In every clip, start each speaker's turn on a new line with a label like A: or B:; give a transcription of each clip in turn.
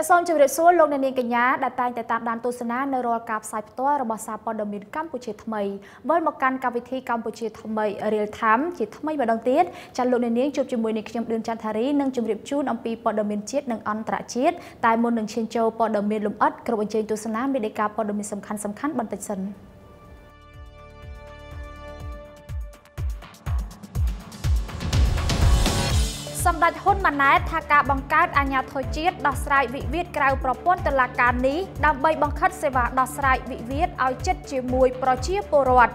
A: ចាសសូមជម្រាបសួរលោកអ្នកនាងកញ្ញាដែលតែងតែតាមដានទស្សនានៅរាល់ការផ្សាយផ្ទាល់របស់សារព័ត៌មានកម្ពុជាថ្មីវិលមកកាន់កម្មវិធីកម្ពុជាថ្មី Real Time ជាថ្មីម្ដងទៀតចាសលោកអ្នកនាងជួបជាមួយនឹងខ្ញុំឌឿនចន្ទធារីនិងជម្រាបជូនអំពីព័ត៌មានជាតិនិងអន្តរជាតិតែមុននឹងឈានចូលព័ត៌មានលម្អិតគ្រប់អញ្ជើញទស្សនាមានដីកាព័ត៌មានសំខាន់ៗបន្តិចសិន។សម្ដេចហ៊ុនម៉ាណែតថាការបង្កើតអាជ្ញាធរជាតិដោះស្រាយវិវាទក្រៅប្រព័ន្ធតុលាការនេះដើម្បីបង្ខិតសេវាដោះស្រាយវិវាទឲ្យជិតជាមួយប្រជាពលរដ្ឋ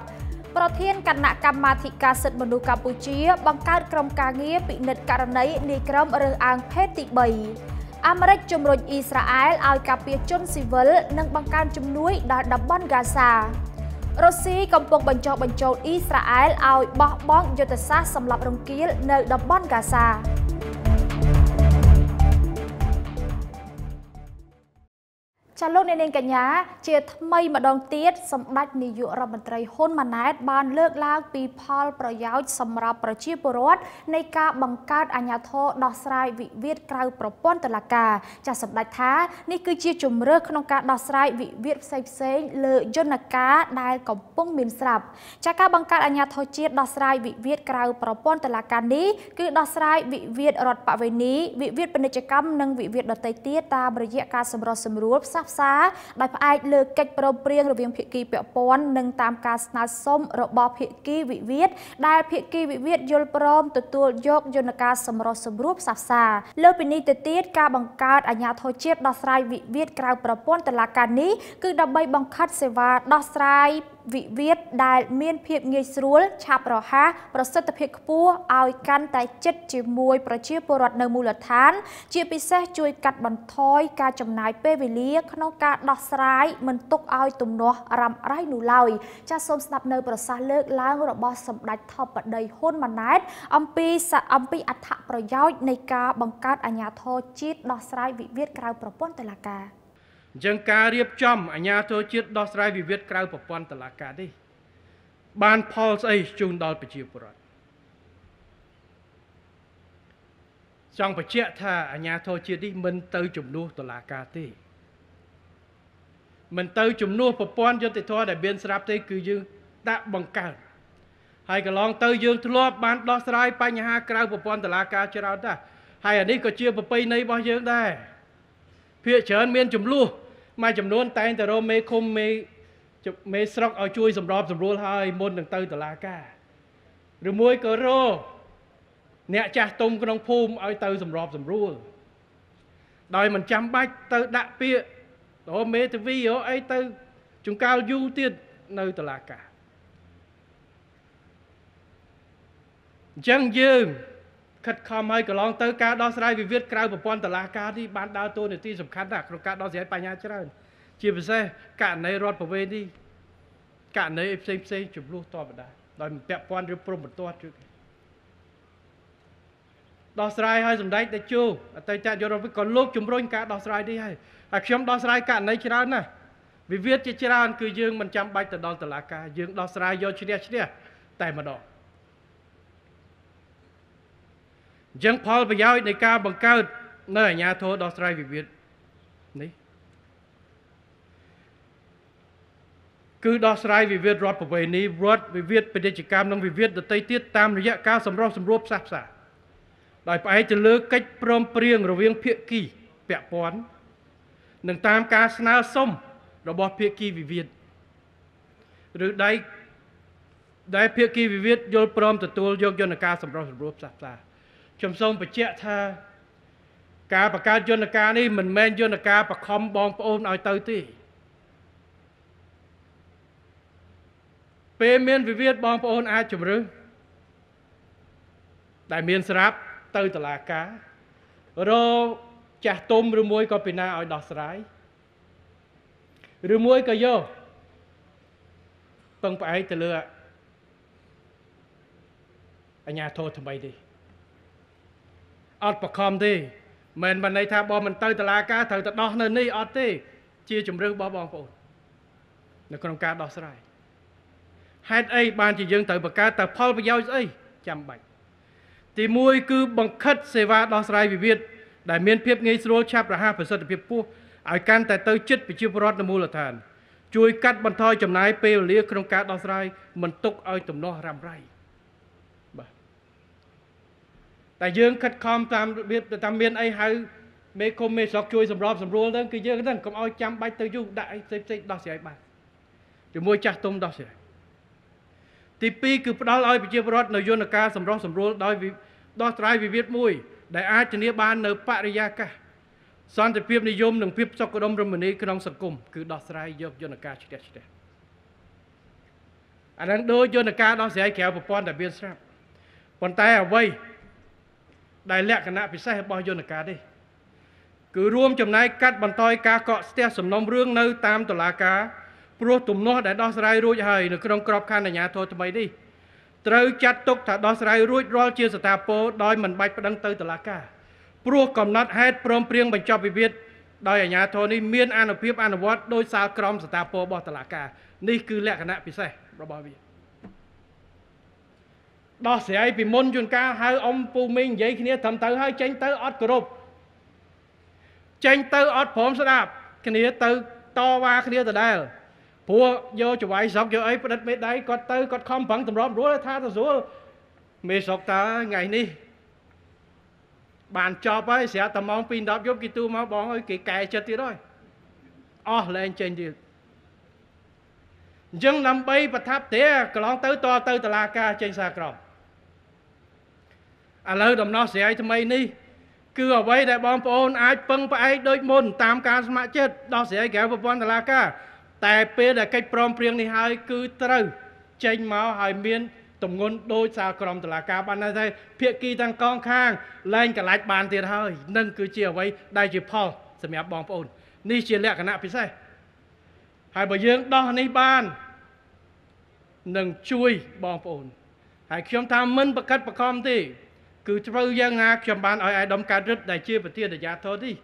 A: ប្រធានគណៈកម្មាធិការសិទ្ធិមនុស្សកម្ពុជា បង្កើតក្រុមការងារពិនិត្យករណីនាយក្រមរើសអើងភេទទី3អាមេរិកជំរុញអ៊ីស្រាអែលឲ្យការពារជនស៊ីវិលនិងបង្កើនជំនួយដល់តំបន់ហ្គាហ្សារុស្ស៊ីកំពុងបញ្ចុះបញ្ចូលអ៊ីស្រាអែលឲ្យបោះបង់យុទ្ធសាស្ត្រសម្លាប់រង្គាលនៅតំបន់ហ្គាហ្សាចាលោកអ្នកនាងកញ្ញាជាថ្មីម្ដងទៀតសម្ដេចនាយករដ្ឋមន្ត្រីហ៊ុនម៉ាណែតបានលើកឡើងពីផលប្រយោជន៍សម្រាប់ប្រជាពលរដ្ឋនៃការបង្កើតអាជ្ញាធរដោះស្រាយវិវាទក្រៅប្រព័ន្ធតុលាការចាសម្ដេចថានេះគឺជាជំរើសក្នុងការដោះស្រាយវិវាទផ្សេងផ្សេងលើយន្តការដែលកំពុងមានស្រាប់ចាការបង្កើតអាជ្ញាធរជាតិដោះស្រាយវិវាទក្រៅប្រព័ន្ធតុលាការនេះគឺដោះស្រាយវិវាទរដ្ឋបវេនីវិវាទពាណិជ្ជកម្មនិងវិវាទដទៃទៀតតាមរយៈការសម្រុះសម្រួលផ្សះផ្ក្សាដោយផ្អែកលើកិច្ចប្រំពៃរវាងភាគីពាក់ព័ន្ធនិងតាមការស្នើសុំរបស់ភាគីវិវាទដែលភាគីវិវាទយល់ព្រមទទួលយកយន្តការសម្រុះសម្រួលផ្សះផ្សាលើពីនេះទៅទៀតការបង្កើតអាជ្ញាធរជាតិដោះស្រាយវិវាទក្រៅប្រព័ន្ធតុលាការនេះគឺដើម្បីបង្ខិតសេវាដោះស្រាយវិវាទដែលមានភាពងាយស្រួលឆាប់រហ័សប្រសិទ្ធភាពខ្ពស់ឲ្យកាន់តែជិតជាមួយប្រជាពលរដ្ឋនៅមូលដ្ឋាន ជាពិសេសជួយកាត់បន្ថយការចំណាយពេលវេលាក្នុងការដោះស្រាយមិនទុកឲ្យទំនាស់រ៉ាំរ៉ៃនោះឡើយចាសសូមស្ដាប់នៅប្រសាសន៍លើកឡើងរបស់សម្ដេចថបដីហ៊ុនម៉ាណែតអំពីអំពីអត្ថប្រយោជន៍នៃការបង្កើតអាជ្ញាធរជាតិដោះស្រាយវិវាទក្រៅប្រព័ន្ធតុលាការ។
B: អញ្ចឹងការរៀបចំអាជ្ញាធរជាតិដោះស្រាយវិវាទក្រៅប្រព័ន្ធតុលាការនេះបានផលស្អីជូនដល់ប្រជាពលរដ្ឋចង់បញ្ជាក់ថាអាជ្ញាធរជាតិនេះមិនទៅជំនួសតុលាការទេមិនទៅជំនួសប្រព័ន្ធយុតិធធដែលមានស្រាប់ទេគឺយើងដាក់បង្កើតហើយកន្លងទៅយើងធ្លាប់បានដោះស្រាយបញ្ហាក្រៅប្រព័ន្ធតុលាការច្រើនដែរហើយអានេះក៏ជាប្រពៃណីរបស់យើងដែរភាគច្រើនមាន ចំនួនមួយចំនួនតែងតែរមមេឃុំមេមេស្រុកឲ្យជួយសម្របសម្រួលឲ្យមុន នឹងទៅតុលាការឬមួយក៏រកអ្នកចាស់ទុំក្នុងភូមិឲ្យទៅសម្របសម្រួលដោយមិនចាំបាច់ទៅដាក់ពាក្យរមេធាវីរអីទៅចង្កាលយូរទៀតនៅតុលាការអញ្ចឹងយើងខិតខំហើយកន្លងទៅការដោះស្រាយវិវាទក្រៅប្រព័ន្ធតុលាការនេះបានដើរតួនាទីសំខាន់ណាស់ក្នុងការដោះស្រាយបញ្ហាច្រើនជាពិសេសករណីរដ្ឋប្រវេណីករណីផ្សេងផ្សេងចំនួនតបដាដោយមិនពាក់ព័ន្ធឬព្រមបន្ទាត់ជឿគេដោះស្រាយឲ្យសម្ដេចតេជោអតីតយុរដ្ឋក៏លោកជំរុញការដោះស្រាយនេះហើយហើយខ្ញុំដោះស្រាយករណីច្រើនណាស់វិវាទជាច្រើនគឺយើងមិនចាំបាច់ទៅដល់តុលាការយើងដោះស្រាយយកឈ្នះឈ្នះតែម្ដងអញ្ចឹងផលប្រយោជន៍នៃការបង្កើតនៅអាជ្ញាធរដោះស្រាយវិវាទនេះគឺដោះស្រាយវិវាទរដ្ឋប្រវេណីរដ្ឋវិវាទពាណិជ្ជកម្មនិងវិវាទដទៃទៀតតាមរយៈការសម្រុះសម្រួលផ្សះផ្សាដោយផ្អែកទៅលើកិច្ចព្រមព្រៀងរវាងភាគីពាក់ព័ន្ធនិងតាមការស្នើសុំរបស់ភាគីវិវាទឬដៃដែលភាគីវិវាទយល់ព្រមទទួលយកយន្តការសម្រុះសម្រួលផ្សះផ្សាខ្ញុំសូមបញ្ជាក់ថាការបង្កើតយន្តការនេះមិនមែនយន្តការបង្ខំបងប្អូនឲ្យទៅទេពេលមានវិវាទបងប្អូនអាចជំរឹះដែលមានស្រាប់ទៅតុលាការរចាស់ទុំឬមួយក៏ពីណាឲ្យដោះស្រាយឬមួយក៏យកពឹងផ្អែកទៅលើអញ្ញាធរថ្មីនេះអត់បខំទេមិនបានន័យថាបងមិនទៅតុលាការត្រូវទៅដោះនៅនេះអត់ទេ ជាជំរឿនរបស់បងប្អូននៅក្នុងការដោះស្រាយហេតុអីបានជាយើងត្រូវបង្កើតទៅផលប្រយោជន៍ស្អីចាំបាច់ទី1គឺ បង្ខិតសេវាដោះស្រាយវិវាទដែលមានភាពងាយស្រួលឆាប់រហ័សប្រសិទ្ធភាពខ្ពស់ឲ្យកាន់តែទៅ ជិតប្រជាពលរដ្ឋនៅមូលដ្ឋាន ជួយកាត់បន្ថយចំណាយពេលវេលាក្នុងការដោះស្រាយមិនទុកឲ្យទំនាស់រ៉ាំរ៉ៃតែយើងខិតខំតាមរបៀបតាមមានអីហៅមេគុំមេស្រុកជួយសម្របសម្រួលទៅគឺយើងហ្នឹងកុំឲ្យចាំបាច់ទៅយូរដាក់អីផ្សេងផ្សេងដោះស្រាយបានជាមួយចាស់ទុំដោះស្រាយទី2គឺផ្ដល់ឲ្យប្រជាពលរដ្ឋនៅយន្តការសម្រុះសម្រួលដោយដោះស្រាយវិវាទមួយ ដែលអាចធានាបាននៅបរិយាកាសសន្តិភាពនិយមនិងភាពសុខដុមរមនាក្នុងសង្គមគឺដោះស្រាយយកយន្តការឆ្លះឆ្លះអានឹងដូចយន្តការដោះស្រាយក្រៅប្រព័ន្ធដែលមានស្រាប់ប៉ុន្តែអ្វីដែលលក្ខណៈពិសេសរបស់យន្តការនេះគឺរួមចំណែកកាត់បន្ថយការកកស្ទះសំណុំរឿងនៅតាមតុលាការ ព្រោះទំនាស់ដែលដោះស្រាយរួចហើយនៅក្នុងក្របខ័ណ្ឌអាជ្ញាធរថ្មីនេះត្រូវចាត់ទុកថាដោះស្រាយរួចរាល់ជាស្ថាពរដោយមិនបាច់ប្តឹងទៅតុលាការព្រោះកំណត់ហេតុព្រមព្រៀងបញ្ចប់វិវាទដោយអាជ្ញាធរនេះមាន អនុភាព អនុវត្តដោយសារក្រមស្ថាពររបស់តុលាការនេះគឺលក្ខណៈពិសេសរបស់វាដោះស្រាយពីមុនជួនកាលហៅអ៊ំពូមីងនិយាយគ្នាត្រឹមទៅហើយចេញទៅអត់គោរពចេញទៅអត់ព្រមស្ដាប់គ្នាទៅតវ៉ាគ្នាដដែលព្រោះយកចវាយស្រុកយកអីផ្ដិតមេដៃគាត់ទៅគាត់ខំប្រឹងតម្រាំរួលថាទៅស្រួលមេស្រុកតើថ្ងៃនេះបានចប់ហើយស្រាប់តែម៉ោង2:10យប់គេទូមកបងអើយគេកែចិត្តទៀតហើយអស់លែងចេញទៀតអញ្ចឹងដើម្បីប្រថាប់ទេកន្លងទៅតទៅតឡាការចេញសារក្រមឥឡូវដំណោះស្រាយថ្មីនេះ គឺអ្វីដែលបងប្អូនអាចពឹងផ្អែកដូចមុនតាមការស្ម័គ្រចិត្តដោះស្រាយក្រៅប្រព័ន្ធតុលាការតែពេលដែលកិច្ចព្រមព្រៀងនេះហើយគឺត្រូវចេញមកហើយមានទម្ងន់ដោយសារក្រមតុលាការបានថាភាគីទាំងកងខាងលែងកលាច់បានទៀតហើយនឹងគឺជាអ្វីដែលជាផលសម្រាប់បងប្អូន នេះជាលក្ខណៈពិសេសហើយបើយើងដោះនេះបាននឹងជួយបងប្អូនហើយខ្ញុំថាមិនប្រកាត់ប្រកំទេគឺត្រូវយ៉ាងណាខ្ញុំបានឲ្យអាយដមកើតរិទ្ធដែលជាប្រធានអាជ្ញាធរនេះ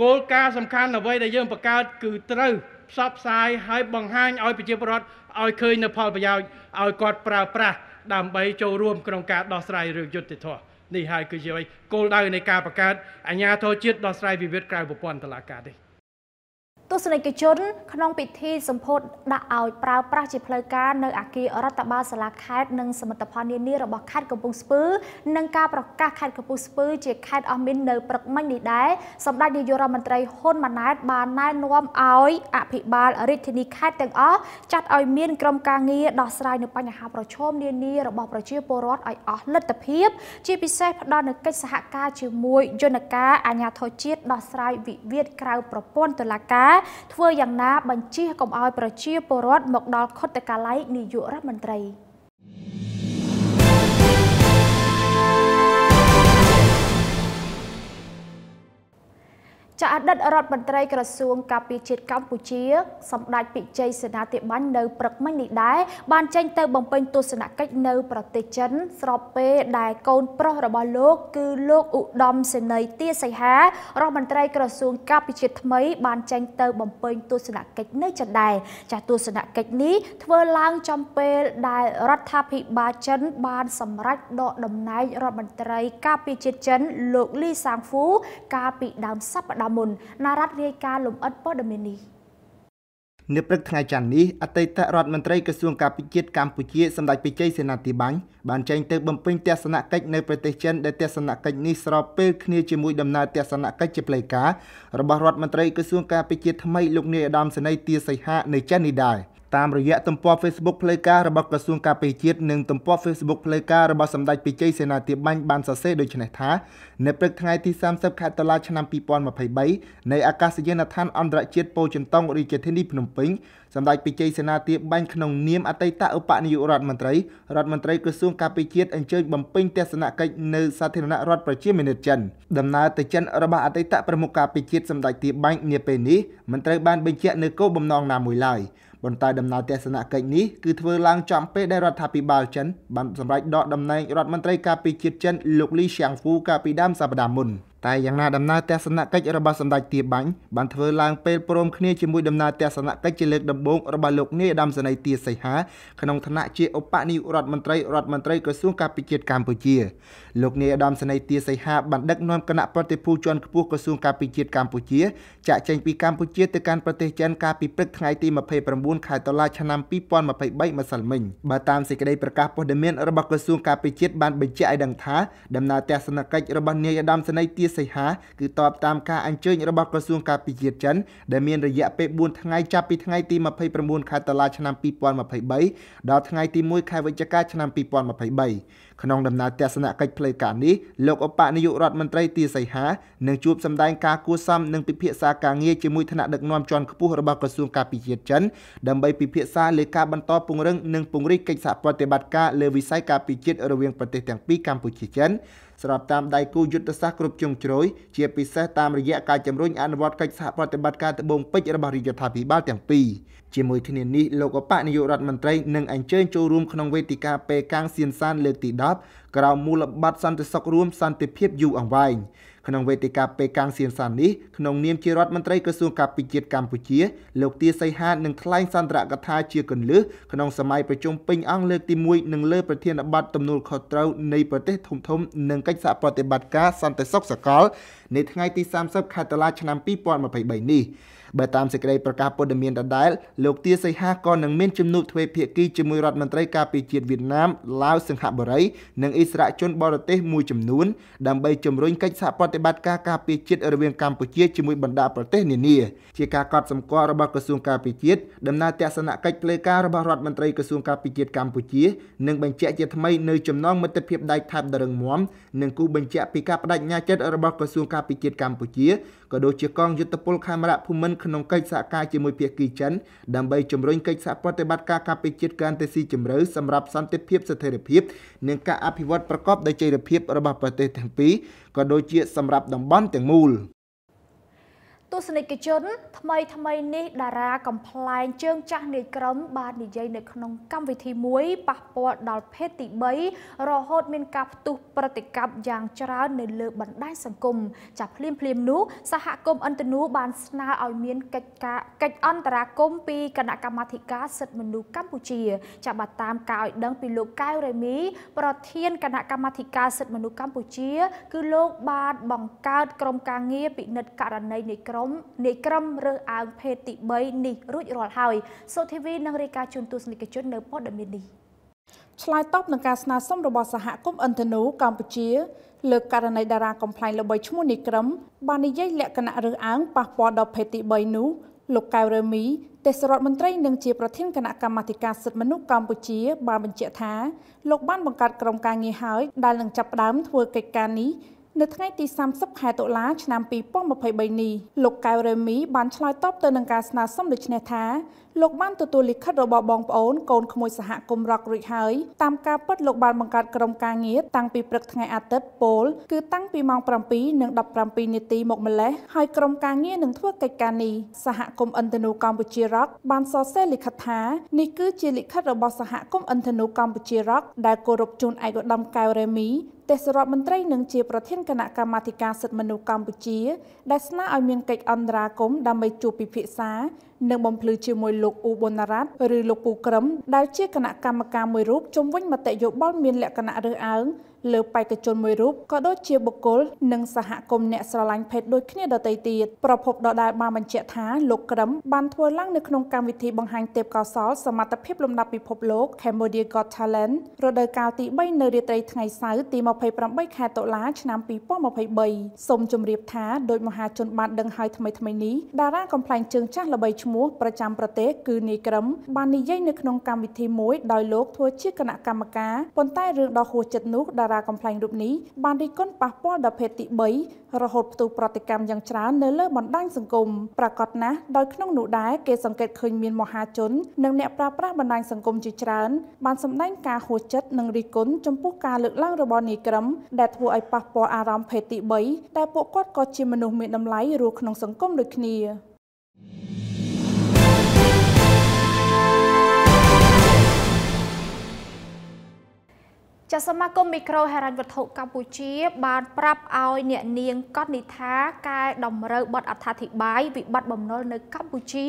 B: គោលការណ៍សំខាន់អ្វីដែលយើងបង្កើតគឺត្រូវផ្សព្វផ្សាយឲ្យបង្ហាញឲ្យប្រជាពលរដ្ឋឲ្យឃើញនៅផលប្រយោជន៍ឲ្យគាត់ប្រើប្រាស់ដើម្បីចូលរួមក្នុងការដោះស្រាយរឿងយុត្តិធម៌នេះហើយគឺជាគោលដៅនៃការបង្កើតអាជ្ញាធរជាតិដោះស្រាយវិវាទក្រៅប្រព័ន្ធតុលាការនេះ។
A: ទស្សនិកជនក្នុងពិធីសម្ពោធដាក់ឲ្យប្រើប្រាស់ជាផ្លូវការនៅអគាររដ្ឋបាលសាលាខេត្តនិងសមិទ្ធផលនានារបស់ខេត្តកំពង់ស្ពឺនិងការប្រកាសខេត្តកំពង់ស្ពឺជាខេត្តអស់មីននៅព្រឹកមិញនេះដែរសម្ដេចនាយករដ្ឋមន្ត្រីហ៊ុនម៉ាណែតបានណែនាំឲ្យអភិបាលរាជធានីខេត្តទាំងអស់ចាត់ឲ្យមានក្រុមការងារដោះស្រាយនៅបញ្ហាប្រឈមនានារបស់ប្រជាពលរដ្ឋឲ្យអស់លទ្ធភាពជាពិសេសផ្ដល់នូវកិច្ចសហការជាមួយយន្តការអាជ្ញាធរជាតិដោះស្រាយវិវាទក្រៅប្រព័ន្ធតុលាការធ្វើយ៉ាងណាបញ្ជាកុំឲ្យប្រជាពលរដ្ឋមកដល់ខុទ្ទកាល័យនាយករដ្ឋមន្ត្រី។ចាអតីតរដ្ឋមន្ត្រីក្រសួងការពារជាតិកម្ពុជាសម្ដេចពិជ័យសេនាធិបាញ់នៅព្រឹកមិញនេះដែរបានចេញ ទៅបំពេញទស្សនកិច្ចនៅប្រទេសចិនស្របពេលដែលកូនប្រុសរបស់លោកគឺលោកឧត្តមសេនីយ៍ទាសីហារដ្ឋមន្ត្រីក្រសួងការពារជាតិថ្មីបានចេញទៅបំពេញទស្សនកិច្ចនៅចិនដែរចាទស្សនកិច្ចនេះធ្វើឡើងចំពេលដែលរដ្ឋាភិបាលចិន បាន សម្រេចដកតំណែងរដ្ឋមន្ត្រីការពារជាតិចិន លោកលីសាងហ្វូកាលពីដើមសប្តាហ៍មុនណារ៉ាត់រាយការណ៍លំអិតព័ត៌មាននេះ
C: នៅព្រឹកថ្ងៃច័ន្ទនេះអតីតរដ្ឋមន្ត្រីក្រសួងការពិជាតិកម្ពុជាសម្ដេចពិជ័យសេនាធីបាញ់បានចេញទៅបំពេញទស្សនកិច្ចនៅប្រទេសចិនដែលទស្សនកិច្ចនេះស្របពេលគ្នា ជាមួយដំណើរទស្សនកិច្ចជាផ្លូវការរបស់រដ្ឋមន្ត្រីក្រសួងការពិជាតិថ្មីលោកនាយឧត្តមសេនីយ៍ទាសីហានៅចិននេះដែរ។តាមរយៈទំព័រ Facebook ផ្លូវការរបស់ក្រសួងការពារជាតិនិងទំព័រ Facebook ផ្លូវការរបស់សម្ដេចពេជ្រជ័យសេនាធិបាញ់បានសរសេរដូចនេះថានៅព្រឹកថ្ងៃទី30ខែតុលាឆ្នាំ2023នៅអាកាសយានដ្ឋានអន្តរជាតិពោធិ៍ចិនតុងរាជធានីភ្នំពេញសម្ដេចពេជ្រជ័យសេនាធិបាញ់ក្នុងនាមអតីតឧបនាយករដ្ឋមន្ត្រីរដ្ឋមន្ត្រីក្រសួងការពារជាតិអញ្ជើញបំពេញទស្សនកិច្ចនៅសាធារណរដ្ឋប្រជាមានិតចិនដំណើរទៅចិនរបស់អតីតប្រមុខការពារជាតិសម្ដេចធិបាញ់នាពេលនេះមិនត្រូវបានបញ្ជាក់នៅគោលបំណងណាមួយឡើយ។ប៉ុន្តែដំណើរទស្សនកិច្ចនេះគឺធ្វើឡើងចំពេលដែលរដ្ឋាភិបាលចិនបានសម្រេចដកតំណែងរដ្ឋមន្ត្រីការពារជាតិចិន លោកលីឈៀងហ្វូកាលពីដើមសប្តាហ៍មុន។តែយ៉ាងណាដំណើរទស្សនកិច្ចរបស់សម្ដេចទាបាញ់បានធ្វើឡើងពេលព្រមគ្នាជាមួយដំណើរទស្សនកិច្ចជាលើកដំបូងរបស់លោកនាយដាំសនីទាសីហាក្នុងឋានៈជាឧបនាយករដ្ឋមន្ត្រីរដ្ឋមន្ត្រីក្រសួងការពិជាតិកម្ពុជាលោកនាយដាំសនីទាសីហាបានដឹកនាំគណៈប្រតិភូជាន់ខ្ពស់ក្រសួងការពិជាតិកម្ពុជាចាក់ចែងពីកម្ពុជាទៅកាន់ប្រទេសចិនកាលពីព្រឹកថ្ងៃទី29ខែតុលាឆ្នាំ2023ម្សិលមិញបើតាមសេចក្តីប្រកាសព័ត៌មានរបស់ក្រសួងការពិជាតិបានបញ្ជាក់ឲ្យដឹងថាដំណើរទស្សនកិច្ចរបស់នាយដាំសនីទាសីហាគឺតបតាមការអញ្ជើញរបស់ក្រសួងការពារជាតិចិនដែលមានរយៈពេល4ថ្ងៃចាប់ពីថ្ងៃទី29ខែតុលាឆ្នាំ2023ដល់ថ្ងៃទី1ខែវិច្ឆិកាឆ្នាំ2023ក្នុងដំណើរទស្សនកិច្ចផ្លូវការនេះលោកឧបនាយករដ្ឋមន្ត្រីទីសីហានឹងជួបសម្ដែងការគួសមនិងពិភាក្សាការងារជាមួយថ្នាក់ដឹកនាំជាន់ខ្ពស់របស់ក្រសួងការពារជាតិចិនដើម្បីពិភាក្សាលើការបន្តពង្រឹងនិងពង្រីកកិច្ចសហប្រតិបត្តិការលើវិស័យការពារជាតិរវាងប្រទេសទាំងពីរកម្ពុជាចិនស្របតាមដៃគូយុទ្ធសាស្ត្រគ្រប់ជ្រុងជ្រោយជាពិសេសតាមរយៈការជំរុញអនុវត្តកិច្ចសហប្រតិបត្តិការត្បូងពេជ្ររបស់រាជរដ្ឋាភិបាលទាំងពីរជាមួយគ្នានេះលោកអបនាយករដ្ឋមន្ត្រីនឹងអញ្ជើញចូលរួមក្នុងវេទិកាពេកាំងសៀនសានលើកទី10ក្រោមមូលបត្រសន្តិសុខរួមសន្តិភាពយូរអង្វែងក្នុងវេទិកាពេកាំងសៀនសាននេះក្នុងនាមជារដ្ឋមន្ត្រីក្រសួងការពិជាតិកម្ពុជាលោកទាសីហានឹងថ្លែងសន្ទរកថាជាកន្លឹះក្នុងសម័យប្រជុំពេញអង្គលើកទី1និងលើប្រធានបទទំនួលខុសត្រូវនៃប្រទេសធំធំនិងកិច្ចសហប្រតិបត្តិការសន្តិសុខសកលនៅថ្ងៃទី30ខែតុលាឆ្នាំ2023នេះ។បើតាមសេចក្តីប្រកាសព័ត៌មានដដែលលោកទាសីហាក៏នឹងមានជំនួបទ្វេភាគីជាមួយរដ្ឋមន្ត្រីការពារជាតិវៀតណាមឡាវសិង្ហបុរី និងអិសរាជជនបរទេសមួយចំនួនដើម្បីជំរុញកិច្ចសហប្រតិបត្តិការការពារជាតិរវាងកម្ពុជាជាមួយបណ្ដាប្រទេសនានាជាការកត់សម្គាល់របស់ក្រសួងការពារជាតិដំណើរទស្សនកិច្ចផ្លូវការរបស់រដ្ឋមន្ត្រីក្រសួងការពារជាតិកម្ពុជានិងបញ្ជាក់ជាថ្មីនៅចំណងមិត្តភាពដៃថែបដរឹងមាំនិងគូបញ្ជាក់ពីការបដិញ្ញាចិត្តរបស់ក្រសួងការពារជាតិកម្ពុជាក៏ដូចជាកងយុទ្ធពលខេមរៈភូមិន្ទក្នុងកិច្ចសហការជាមួយភាគីចិនដើម្បីជំរុញកិច្ចសហប្រតិបត្តិការការពារជាតិកាន់តែស៊ីជម្រៅសម្រាប់សន្តិភាពស្ថិរភាពនិងការអភិវឌ្ឍប្រកបដោយចីរភាពរបស់ប្រទេសទាំងពីរក៏ដូចជាសម្រាប់តំបន់ទាំងមូល។
A: ទស្សនិកជន ថ្មីថ្មីនេះតារាកំ pl ែងជើង ចាស់នៃក្រុមបាន និយាយនៅក្នុង កម្មវិធីមួយប៉ះពាល់ដល់ភេទទី3រហូតមានការផ្ទុះប្រតិកម្មយ៉ាងច្រើននៅលើបណ្ដាញសង្គមចាភ្លាមភ្លាមនោះ សហគមន៍អន្តនុបានស្នើឲ្យមានកិច្ចការកិច្ចអន្តរាគមន៍ពីគណៈកម្មាធិការសិទ្ធិមនុស្សកម្ពុជាចាបាទតាមការឲ្យដឹងពីលោកកៅរេមី ប្រធានគណៈកម្មាធិការសិទ្ធិមនុស្សកម្ពុជា គឺលោកបាន បង្កើតក្រុមការងារពិនិត្យករណីនៃក្រុមមណ៍នៃក្រមរើសអើងភេទទី3នេះរួចរាល់ហើយ សូធីវីនឹងរាយការណ៍ជូនទស្សនិកជននៅព័ត៌មាននេះឆ្លើយតបនឹងការស្នើសុំរបស់សហគមន៍អន្តនុ
D: កម្ពុជាលើករណីតារាកំ pl ែងល្បីឈ្មោះនីក្រឹមបាននិយាយលក្ខណៈរើសអើងប៉ះពាល់ដល់ភេទទី3នោះលោកកៅរ៉េមីទេសរដ្ឋមន្ត្រីនិងជាប្រធានគណៈកម្មាធិការសិទ្ធិមនុស្សកម្ពុជា បានបញ្ជាក់ថាលោកបានបង្កើតក្រុមការងារហើយដែលនឹងចាប់ផ្ដើមធ្វើកិច្ចការនេះនៅថ្ងៃទី30ខែតុលា ឆ្នាំ2023នេះលោកកៅរ៉េមីបានឆ្លើយតបទៅនឹងការស្នើសុំដូចនេះថាលោកបានទទួលលិខិតរបស់បងប្អូនកូនក្មួយសហគមន៍រករួចហើយតាមការពិតលោកបានបង្កើតក្រុមការងារតាំងពីព្រឹកថ្ងៃអាទិត្យពលគឺតាំងពីម៉ោង7និង17នាទីមកម្លេះហើយក្រុមការងារនឹងធ្វើកិច្ចការនេះសហគមន៍ឥន្ធនុកម្ពុជារក បានសរសេរលិខិតថានេះគឺជាលិខិតរបស់សហគមន៍ឥន្ធនុកម្ពុជារកដែលគោរពជូនឯកឧត្តមកៅរ៉េមីទេសរដ្ឋមន្ត្រីនិងជាប្រធានគណៈកម្មាធិការសិទ្ធិមនុស្សកម្ពុជា ដែលស្នើឲ្យមានកិច្ចអន្តរាគមន៍ដើម្បីជួបពិភាក្សានិងបំភ្លឺជាមួយលោកអ៊ូប៊ុនរ៉ាត់ឬលោកពូក្រឹមដែលជាគណៈកម្មការមួយរូបជំវិញមតិយោបល់មានលក្ខណៈរើសអើងលើបេក្ខជនមួយរូបក៏ដូចជាបុគ្គលនិង សហគមន៍អ្នកស្រឡាញ់ភេទដូចគ្នាដទៃទៀតប្រពភដដែលបានបញ្ជាក់ថាលោកក្រឹមបានធ្វើឡើងនៅក្នុងកម្មវិធីបង្ហាញទេពកោសលសមត្ថភាពលំដាប់ពិភពលោក Cambodia Got Talent រដូវកាលទី3នៅរាត្រីថ្ងៃសៅរ៍ទី28ខែតុលា ឆ្នាំ2023សូមជម្រាបថាដោយមហាជនបានដឹងហើយថ្មីៗនេះតារាកំ pl ែងជើងចាស់ល្បីឈ្មោះមោះប្រចាំប្រទេសគឺនីក្រឹមបាននិយាយនៅក្នុងកម្មវិធីមួយដោយលោកធ្វើជាគណៈកម្មការប៉ុន្តែរឿងដ៏ហួសចិត្តនោះតារាកំប្លែងរូបនេះបានរិះគន់ប៉ះពាល់ដល់ភេទទី3រហូតផ្ទុះប្រតិកម្មយ៉ាងច្រើននៅលើបណ្ដាញសង្គមប្រកាសណាស់ដោយក្នុងនោះដែរគេសង្កេតឃើញមានមហាជននិងអ្នកប្រើប្រាស់បណ្ដាញសង្គមជាច្រើនបានសម្ដែងការហួសចិត្តនិងរិះគន់ចំពោះការលើកឡើងរបស់នីក្រឹមដែលធ្វើឲ្យប៉ះពាល់អារម្មណ៍ភេទទី3តែពួកគាត់ក៏ជាមនុស្សមានតម្លៃរស់ក្នុងសង្គ
A: មដូចគ្នា Yeah. ចាសសមាគមមីក្រូហិរញ្ញវត្ថុកម្ពុជា បានប្រាប់ឲ្យអ្នកនាងកតនិថាកែតម្រូវបទអត្ថាធិប្បាយវិបត្តិបំណុលនៅកម្ពុជា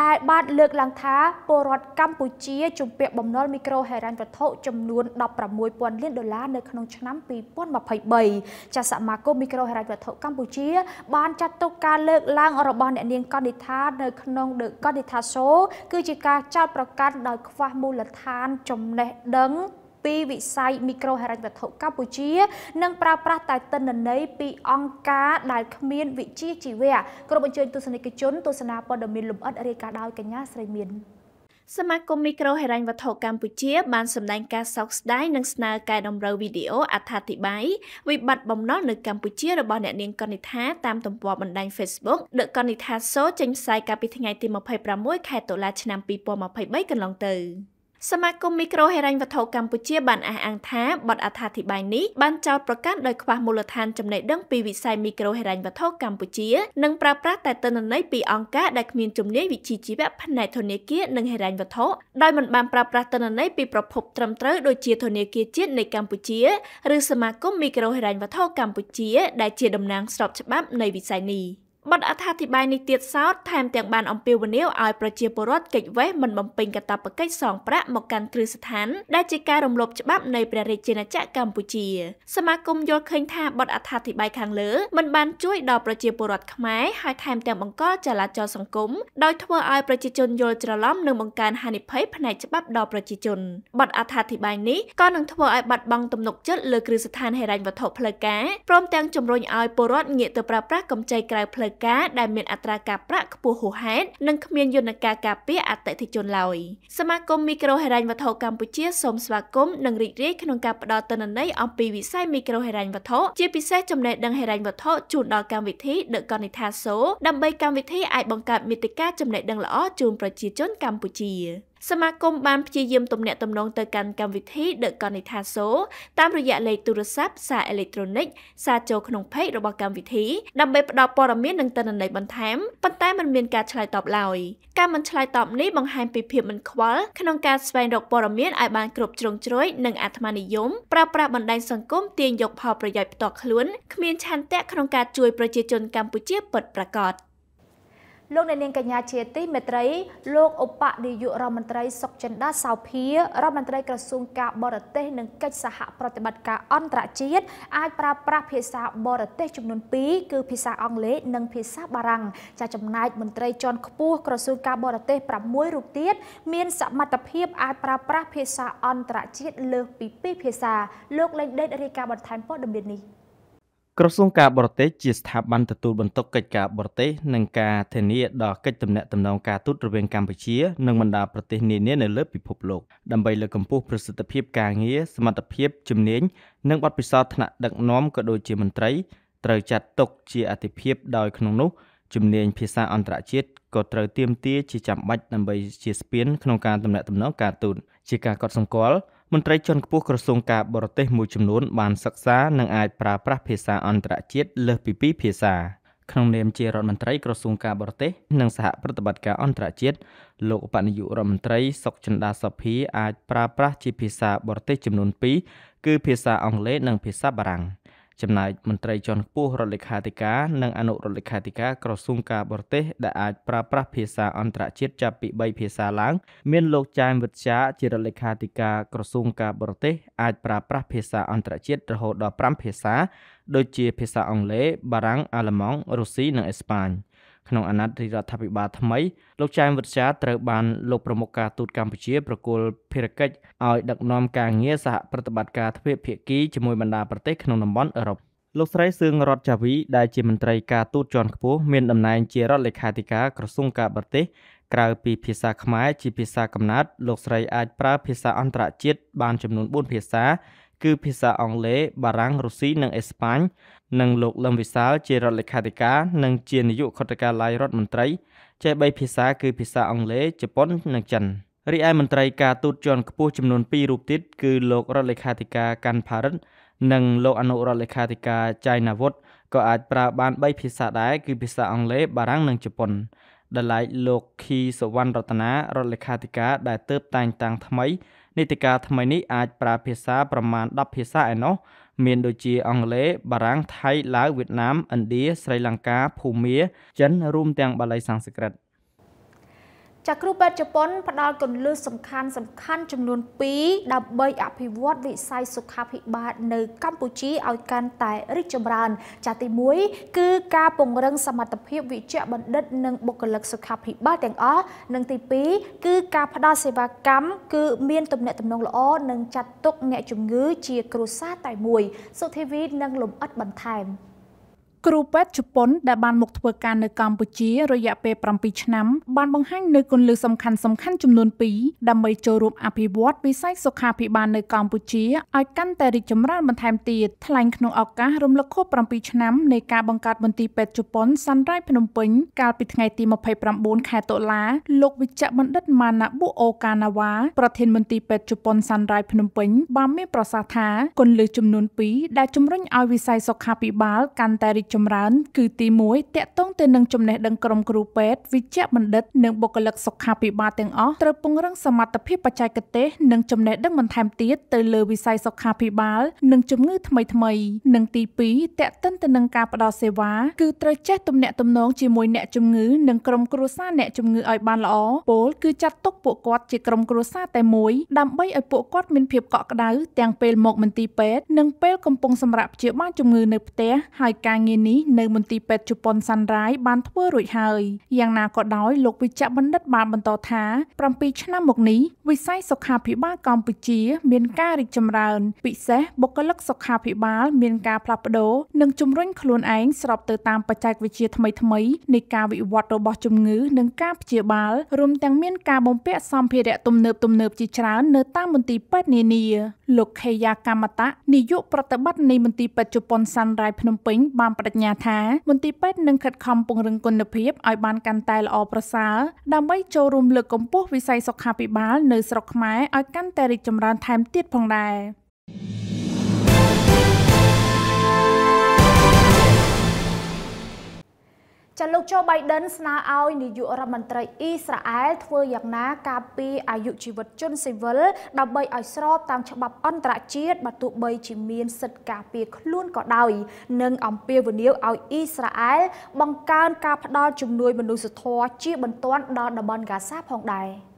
A: ដែលបានលើកឡើងថាពលរដ្ឋកម្ពុជា ជំពាក់បំណុលមីក្រូហិរញ្ញវត្ថុចំនួន16,000លានដុល្លារនៅក្នុងឆ្នាំ2023ចាសសមាគមមីក្រូហិរញ្ញវត្ថុកម្ពុជាបានចាត់ទុកការលើកឡើង របស់អ្នកនាងកតនិថានៅក្នុង The Kondita Show គឺជាការចោទប្រកាន់ដោយខ្វះមូលដ្ឋានចំណេះដឹងពីវិស័យមីក្រូហិរញ្ញវត្ថុកម្ពុជានិងប្រើប្រាស់តែទិន្នន័យពី អង្គការដែលគ្មានវិជ្ជាជីវៈក្រុមអញ្ជើញទស្សនិកជន ទស្សនាព័ត៌មានលម្អិតរាយការណ៍ដោយកញ្ញាស្រីមានសមាគមមី
E: ក្រូហិរញ្ញវត្ថុកម្ពុជា បានសម្ដែងការសោកស្ដាយនិងស្នើកែតម្រូវវីដេអូអត្ថាធិប្បាយវិបត្តិបំណុលនៅកម្ពុជារបស់អ្នកនាងកនិថាតាមទំព័របណ្ដាញ Facebook ដឹកកនិថាសូចេញផ្សាយកាលពីថ្ងៃទី26ខែតុលាឆ្នាំ2023កន្លងទៅ។សមាគមមីក្រូហិរញ្ញវត្ថុកម្ពុជាបានអះអាងថាបទអត្ថាធិប្បាយនេះបានចោទប្រកាន់ដោយខ្វះមូលដ្ឋានចំណេះដឹងពីវិស័យមីក្រូហិរញ្ញវត្ថុកម្ពុជា និងប្រើប្រាស់តែទិន្នន័យពីអង្គការដែលគ្មានជំនាញវិជ្ជាជីវៈផ្នែកធនាគារនិងហិរញ្ញវត្ថុដោយមិនបានប្រើប្រាស់ទិន្នន័យពីប្រភពត្រឹមត្រូវដូចជាធនាគារជាតិនៃកម្ពុជាឬសមាគមមីក្រូហិរញ្ញវត្ថុកម្ពុជាដែលជាតំណាងស្របច្បាប់នៃវិស័យនេះ។បទអត្ថាធិប្បាយនេះទៀតសោតថែមទាំងបានអំពាវនាវឲ្យប្រជាពលរដ្ឋកិច្ចវេះមិនបំពេញកាតព្វកិច្ចសងប្រាក់មកកាន់គ្រឹះស្ថានដែលជាការរំលោភច្បាប់នៃព្រះរាជាណាចក្រកម្ពុជា សមាគមយល់ឃើញថាបទអត្ថាធិប្បាយខាងលើមិនបានជួយដល់ប្រជាពលរដ្ឋខ្មែរហើយថែមទាំងបង្កចលាចលសង្គមដោយធ្វើឲ្យប្រជាជនយល់ច្រឡំនិងបង្កើនហានិភ័យផ្នែកច្បាប់ដល់ប្រជាជនបទអត្ថាធិប្បាយនេះក៏នឹងធ្វើឲ្យបាត់បង់ទំនុកចិត្តលើគ្រឹះស្ថានហិរញ្ញវត្ថុផ្លូវការព្រមទាំងជំរុញឲ្យពលរដ្ឋងាកទៅប្រើប្រាស់កម្ចីក្រៅផ្លូវការដែលមានអត្រាការប្រាក់ខ្ពស់ហួសហេតុនិងគ្មានយន្តការការពារអតិថិជនឡើយសមាគមមីក្រូហិរញ្ញវត្ថុកម្ពុជាសូមស្វាគមន៍និងរីករាយក្នុងការផ្តល់ទិន្នន័យអំពីវិស័យមីក្រូហិរញ្ញវត្ថុជាពិសេសចំណេះដឹងហិរញ្ញវត្ថុជូនដល់កម្មវិធី The Konita Show ដើម្បីកម្មវិធីអាចបង្កើតមាតិកាចំណេះដឹងល្អជូនប្រជាជនកម្ពុជាសមាគមបានព្យាយាមទំនាក់ទំនងទៅកាន់កម្មវិធី The Konita Show តាមរយៈលេខទូរស័ព្ទសារអេឡិចត្រូនិកសារចូលក្នុង page របស់កម្មវិធីដើម្បីផ្ដល់ព័ត៌មាននិងទិន្នន័យបន្ថែមប៉ុន្តែមិនមានការឆ្លើយតបឡើយការមិនឆ្លើយតបនេះបង្ហាញពីភាពមិនខ្វល់ក្នុងការស្វែងរកព័ត៌មានឲ្យបានគ្រប់ជ្រុងជ្រោយនិងអាត្មានិយមប្រើប្រាស់បណ្ដាញសង្គមទាញយកផលប្រយោជន៍ផ្ទាល់ខ្លួនគ្មានឆន្ទៈក្នុងការជួយប្រជាជនកម្ពុជាពិតប្រាកដ។
A: លោកអ្នកនាងកញ្ញាជាទីមេត្រីលោកឧបនាយករដ្ឋមន្ត្រីសុកចិនដាសៅភារដ្ឋមន្ត្រីក្រសួងការបរទេស និងកិច្ចសហប្រតិបត្តិការអន្តរជាតិអាចប្រើប្រាស់ភាសាបរទេសចំនួន2គឺ ភាសាអង់គ្លេសនិងភាសាបារាំងចាចំណែកមន្ត្រីជាន់ខ្ពស់ក្រសួងការបរទេស6រូបទៀតមានសមត្ថភាពអាចប្រើប្រាស់ភាសា អន្តរជាតិលើសពី2ភាសាលោកលេង ដេតរាយការណ៍បន្ថែមព័ត៌មាននេះ។
F: ក្រសួងការបរទេសជាស្ថាប័នទទួលបន្ទុកកិច្ចការបរទេសនិងការធានាដល់កិច្ចទំនាក់ទំនងការទូតរវាងកម្ពុជានិងបណ្ដាប្រទេសនានានៅលើពិភពលោកដើម្បីលើកកម្ពស់ប្រសិទ្ធភាពការងារសមត្ថភាពជំនាញនិងបទពិសោធន៍ថ្នាក់ដឹកនាំក៏ដូចជាមន្ត្រីត្រូវចាត់ទុកជាអាទិភាពដោយក្នុងនោះ ជំនាញភាសាអន្តរជាតិក៏ត្រូវទៀមទាជាចាំបាច់ដើម្បីជាស្ពានក្នុងការទំនាក់ទំនងការទូតជាការកត់សម្គាល់មន្ត្រីជាន់ខ្ពស់ក្រសួងការបរទេសមួយចំនួនបានសិក្សានិងអាចប្រើប្រាស់ភាសាអន្តរជាតិលើសពី2ភាសា ក្នុងនាមជារដ្ឋមន្ត្រីក្រសួងការបរទេសនិងសហប្រតិបត្តិការអន្តរជាតិលោកឧបនាយករដ្ឋមន្ត្រីសុកចិន្តាសភាអាចប្រើប្រាស់ជាភាសាបរទេសចំនួន2គឺភាសាអង់គ្លេសនិងភាសាបារាំង។ចំណែកមន្ត្រីជាន់ខ្ពស់រដ្ឋលេខាធិការនិងអនុរដ្ឋលេខាធិការក្រសួងការបរទេសដែលអាចប្រើប្រាស់ភាសាអន្តរជាតិចាប់ពី3ភាសាឡើងមានលោកចាមវិទ្យាជារដ្ឋលេខាធិការក្រសួងការបរទេសអាចប្រើប្រាស់ភាសាអន្តរជាតិរហូតដល់5ភាសា ដូចជាភាសាអង់គ្លេសបារាំងអាល្លឺម៉ង់រុស្ស៊ីនិងអេស្ប៉ាញ។ក្នុងអាណត្តិរដ្ឋាភិបាលថ្មីលោកចែមវិទ្យាត្រូវបានលោកប្រមុខការទូតកម្ពុជា ប្រគល់ភារកិច្ចឲ្យដឹកនាំការងារសហប្រតិបត្តិការទ្វេភាគីជាមួយបណ្ដាប្រទេសក្នុងតំបន់អឺរ៉ុបលោកស្រីសឿងរតចាវីដែលជាមន្ត្រីការទូតជាន់ខ្ពស់មានតំណែងជារដ្ឋលេខាធិការក្រសួងការបរទេសក្រៅពី ភាសាខ្មែរជាភាសាកំណត់លោកស្រីអាចប្រើភាសាអន្តរជាតិបានចំនួន4ភាសា គឺភាសាអង់គ្លេសបារាំងរុស្ស៊ីនិងអេស្ប៉ាញនិងលោកលឹមវិសាលជារដ្ឋលេខាធិការ និងជានាយកខុទ្ទកាល័យរដ្ឋមន្ត្រីចេះ3ភាសាគឺភាសាអង់គ្លេសជប៉ុន និងចិនរីឯមន្ត្រីការទូតជាន់ខ្ពស់ចំនួន2រូបទៀតគឺលោករដ្ឋលេខាធិការកាន់ផារិតនិងលោកអនុរដ្ឋលេខាធិការចៃណាវុធក៏អាចប្រើបាន3ភាសាដែរគឺភាសាអង់គ្លេសបារាំងនិងជប៉ុនដែលឡែកលោកខីសវណ្ណរតនារដ្ឋលេខាធិការដែលទៅតែងតាំងថ្មីនីតិកាលថ្មីនេះអាចប្រើភាសាប្រមាណ10ភាសាឯណោះមានដូចជាអង់គ្លេសបារាំងថៃ ឡាវវៀតណាមឥណ្ឌាស្រីលង្កាភូមាចិន រួមទាំងបាលីសំស្ក្រឹត។
A: ចាគ្រូពេទ្យជប៉ុនផ្ដល់កលលឹះសំខាន់សំខាន់ចំនួន2ដើម្បីអភិវឌ្ឍវិស័យសុខាភិបាលនៅកម្ពុជាឲ្យកាន់តែរីកចម្រើន ចាទី1គឺការពង្រឹងសមត្ថភាពវិជ្ជបណ្ឌិត និងបុគ្គលិកសុខាភិបាលទាំងអស់និងទី2គឺការផ្ដល់សេវាកម្មគឺមានទំនាក់ទំនងល្អនិងចាត់ទុកអ្នកជំងឺជាគ្រួសារតែមួយសុធីវី និង លំអិតបន្ថែម។គ្រូពេទ្យជប៉ុនដែលបានមកធ្វើការនៅកម្ពុ
D: ជារយៈពេល7ឆ្នាំបានបង្ហាញនៅគន្លឹះសំខាន់សំខាន់ចំនួន2ដើម្បីចូលរួមអភិវឌ្ឍវិស័យសុខាភិបាលនៅកម្ពុជាឲ្យកាន់តែរីកចម្រើនបន្ថែមទៀតថ្លែងក្នុងឱកាសរំលឹកខួប7ឆ្នាំនៃការបង្កើតមន្ទីរពេទ្យជប៉ុនសាន់រ៉ៃភ្នំពេញកាលពីថ្ងៃទី29ខែតុលាលោកវិជ្ជបណ្ឌិតម៉ាណាប៊ូអូកាណាវ៉ាប្រធានមន្ទីរពេទ្យជប៉ុនសាន់រ៉ៃភ្នំពេញបានមានប្រសាសន៍ថាគន្លឹះចំនួន2ដែលជំរុញឲ្យវិស័យសុខាភិបាលកាន់តែរីកចម្រើន គឺទី1តកតងទៅនឹងចំណេះដឹងក្រុមគ្រូពេទ្យវិជ្ជបណ្ឌិតនិងបុគ្គលិកសុខាភិបាលទាំងអស់ត្រូវពង្រឹងសមត្ថភាពបច្ចេកទេសនិងចំណេះដឹងបន្ថែមទៀតទៅលើវិស័យសុខាភិបាលនិងជំងឺថ្មីថ្មីនិងទី2តកតិនទៅនឹងការផ្តល់សេវាគឺត្រូវចេះទំនាក់ទំនងជាមួយអ្នកជំងឺនិងក្រុមគ្រួសារអ្នកជំងឺឲ្យបានល្អពោលគឺចាត់ទុកពួកគាត់ជាក្រុមគ្រួសារតែមួយដើម្បីឲ្យពួកគាត់មានភាពកក់ក្តៅទាំងពេលមកមន្ទីរពេទ្យនិងពេលកំពុងសម្រាប់ព្យាបាលជំងឺនៅផ្ទះហើយការងារនេះនៅមន្ទីរពេទ្យជប៉ុនសាន់រ៉ាយបានធ្វើរួចហើយយ៉ាងណាក៏ដោយលោកវិជ្ជបណ្ឌិតបានបន្តថា7ឆ្នាំមកនេះវិស័យសុខាភិបាលកម្ពុជា មានការរីកចម្រើនពិសេសបុគ្គលិកសុខាភិបាលមានការផ្លាស់ប្ដូរនិងជំរុញខ្លួនឯងស្របទៅតាមបច្ចេកវិទ្យាថ្មីៗនៃការវិវត្តរបស់ជំងឺនិងការព្យាបាលរួមទាំងមានការបំពាក់សម្ភារៈទំនើបទំនើបជាច្រើននៅតាមមន្ទីរពេទ្យនានាលោកខេយ៉ាកម្មតៈនាយកប្រតិបត្តិនៃមន្ទីរពេទ្យជប៉ុនសាន់រ៉ៃភ្នំពេញបានបដប្រាជ្ញាថាមន្ទីរពេទ្យនឹងខិតខំពង្រឹងគុណភាពឲ្យបានកាន់តែល្អប្រសើរដើម្បីចូលរួមលើកកម្ពស់វិស័យសុខាភិបាលនៅស្រុកខ្មែរឲ្យកាន់តែរីកចម្រើនថែមទៀតផងដែរ។
A: ចាលោកជូបៃដិនស្នើឲ្យនាយករដ្ឋមន្ត្រីអ៊ីស្រាអែលធ្វើយ៉ាងណាការពារអាយុជីវិតជនស៊ីវិលដើម្បីឲ្យស្របតាមច្បាប់អន្តរជាតិបើទោះបីជាមានសិទ្ធិការពារខ្លួនក៏ដោយនិងអំពាវនាវឲ្យអ៊ីស្រាអែលបង្កើនការផ្តល់ជំនួយមនុស្សធម៌ជាបន្ទាន់ដល់តំបន់ហ្គាសាផងដែរ។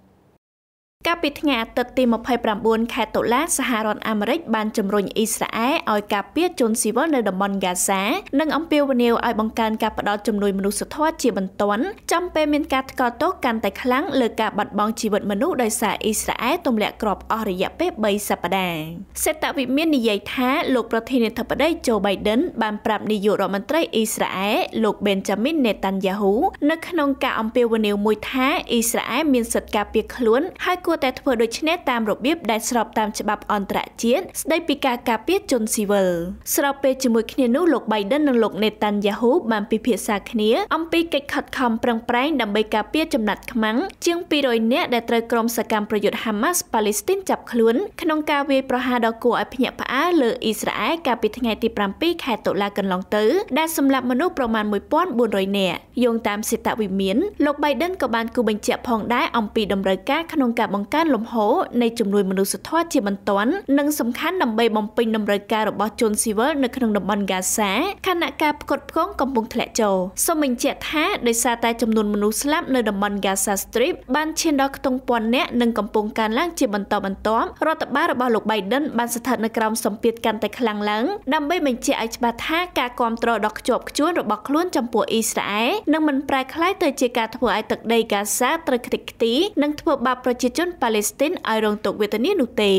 E: កាលពីថ្ងៃអាទិត្យទី29ខែតុលាសហរដ្ឋអាមេរិក បានជំរុញអ៊ីស្រាអែលឲ្យការពារជនស៊ីវិលនៅតំបន់ហ្គាហ្សា និងអំពាវនាវឲ្យបង្កើនការផ្តល់ជំនួយមនុស្សធម៌ជាបន្ទាន់ចំពេលមានការថ្កោលទោសកាន់តែខ្លាំងលើការបាត់បង់ជីវិតមនុស្សដោយសារអ៊ីស្រាអែលទម្លាក់គ្រាប់អស់រយៈពេល3សប្តាហ៍សេតវិមាននិយាយថាលោកប្រធានាធិបតីโจ Biden បានប្រាប់នាយករដ្ឋមន្ត្រីអ៊ីស្រាអែលលោក Benjamin Netanyahu នៅក្នុងការអំពាវនាវមួយថាអ៊ីស្រាអែលមានសិទ្ធិការពារខ្លួនហើយគគួរតែធ្វើដូច្នេះតាមរបៀបដែលស្របតាមច្បាប់អន្តរជាតិស្ដីពីការការពារជនស៊ីវិលស្របពេលជាមួយគ្នានោះលោក Biden និងលោក Netanyahu បានពិភាក្សាគ្នាអំពីកិច្ចខិតខំប្រឹងប្រែងដើម្បីការពារចំណាត់ខ្មាំងជាង200នាក់ដែលត្រូវក្រុមសកម្មប្រយុទ្ធ Hamas ប៉ាឡេស្ទីនចាប់ខ្លួនក្នុងការវាយប្រហារដ៏គួរឲ្យភ្ញាក់ផ្អើលលើអ៊ីស្រាអែលកាលពីថ្ងៃទី7ខែតុលាកន្លងទៅដែលសម្លាប់មនុស្សប្រមាណ1400នាក់យោងតាមសេតវិមានលោក Biden ក៏បានគូបញ្ជាក់ផងដែរអំពីដំណើរការក្នុងការបង្បង្កើនលំហូរនៃជំនួយមនុស្សធម៌ជាបន្ទាន់និងសំខាន់ដើម្បីបំពេញតម្រូវការរបស់ជនស៊ីវិលនៅក្នុងតំបន់ហ្គាសាខណៈការផ្គត់ផ្គង់កំពុងធ្លាក់ចុះសូមបញ្ជាក់ថាដោយសារតែចំនួនមនុស្សស្លាប់នៅតំបន់ហ្គាសាស្ទ្រីបបានឈានដល់ខ្ទង់ពាន់នាក់និងកំពុងកើនឡើងជាបន្តបន្ទាប់រដ្ឋបាលរបស់លោក Biden បានស្ថិតនៅក្រោមសម្ពាធកាន់តែខ្លាំងឡើង ដើម្បីបញ្ជាក់ឲ្យច្បាស់ថាការគ្រប់គ្រងដ៏ខ្ជាប់ខ្ជួនរបស់ខ្លួនចំពោះអ៊ីស្រាអែលនឹងមិនប្រែក្លាយទៅជាការធ្វើឲ្យទឹកដីហ្គាសាត្រូវខ្ទេចខ្ទី និងធ្វើបាបប្រជាជនជនប៉ាឡេស្ទីនឲ្យរងទុក្ខវេទនានោះទេ